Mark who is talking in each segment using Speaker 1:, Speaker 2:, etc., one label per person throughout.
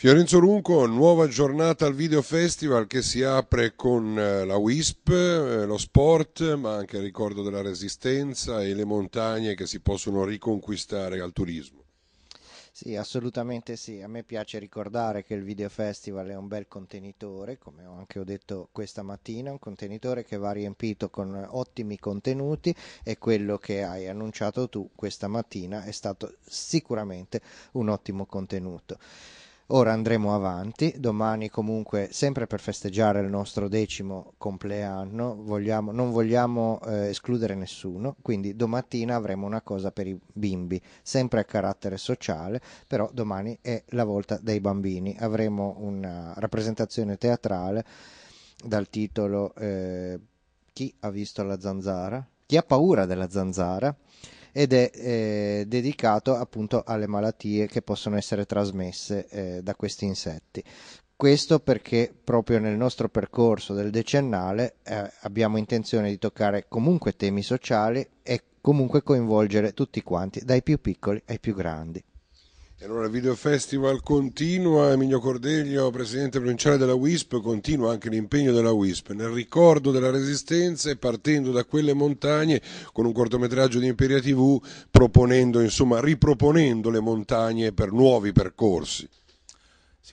Speaker 1: Fiorenzo Runco, nuova giornata al Video Festival che si apre con eh, la WISP, eh, lo sport, ma anche il ricordo della resistenza e le montagne che si possono riconquistare al turismo.
Speaker 2: Sì, assolutamente sì. A me piace ricordare che il Video Festival è un bel contenitore, come ho anche detto questa mattina, un contenitore che va riempito con ottimi contenuti e quello che hai annunciato tu questa mattina è stato sicuramente un ottimo contenuto. Ora andremo avanti, domani comunque sempre per festeggiare il nostro decimo compleanno, vogliamo, non vogliamo eh, escludere nessuno, quindi domattina avremo una cosa per i bimbi, sempre a carattere sociale, però domani è la volta dei bambini, avremo una rappresentazione teatrale dal titolo eh, Chi ha visto la zanzara? Chi ha paura della zanzara? ed è eh, dedicato appunto alle malattie che possono essere trasmesse eh, da questi insetti. Questo perché proprio nel nostro percorso del decennale eh, abbiamo intenzione di toccare comunque temi sociali e comunque coinvolgere tutti quanti, dai più piccoli ai più grandi.
Speaker 1: E allora Video Festival continua, Emilio Cordeglio, presidente provinciale della WISP, continua anche l'impegno della WISP nel ricordo della resistenza e partendo da quelle montagne con un cortometraggio di Imperia TV proponendo, insomma, riproponendo le montagne per nuovi percorsi.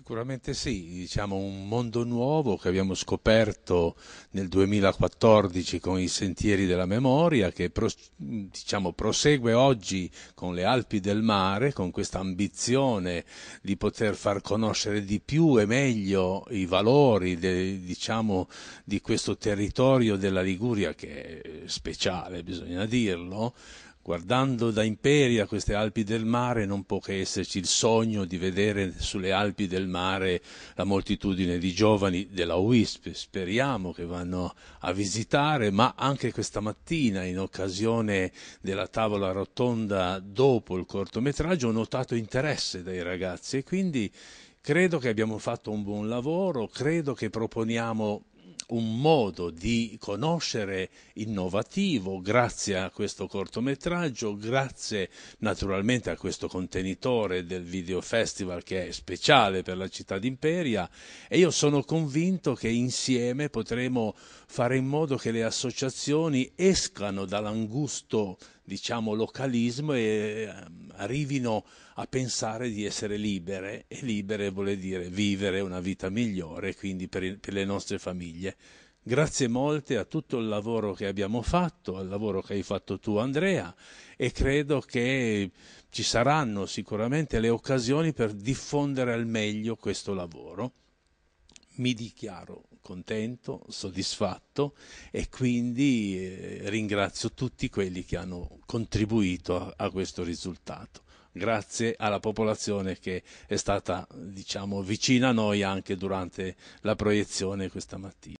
Speaker 3: Sicuramente sì, diciamo un mondo nuovo che abbiamo scoperto nel 2014 con i Sentieri della Memoria, che pros- diciamo, prosegue oggi con le Alpi del Mare, con questa ambizione di poter far conoscere di più e meglio i valori de- diciamo, di questo territorio della Liguria, che è speciale, bisogna dirlo, Guardando da Imperia queste Alpi del mare non può che esserci il sogno di vedere sulle Alpi del mare la moltitudine di giovani della WISP. speriamo che vanno a visitare, ma anche questa mattina in occasione della tavola rotonda dopo il cortometraggio ho notato interesse dai ragazzi e quindi credo che abbiamo fatto un buon lavoro, credo che proponiamo un modo di conoscere innovativo grazie a questo cortometraggio, grazie naturalmente a questo contenitore del Video Festival che è speciale per la città d'Imperia e io sono convinto che insieme potremo fare in modo che le associazioni escano dall'angusto diciamo localismo e ehm, arrivino a pensare di essere libere e libere vuol dire vivere una vita migliore quindi per, per, le nostre famiglie Grazie molte a tutto il lavoro che abbiamo fatto, al lavoro che hai fatto tu Andrea e credo che ci saranno sicuramente le occasioni per diffondere al meglio questo lavoro. Mi dichiaro contento, soddisfatto e quindi eh, ringrazio tutti quelli che hanno contribuito a, a questo risultato grazie alla popolazione che è stata diciamo, vicina a noi anche durante la proiezione questa mattina.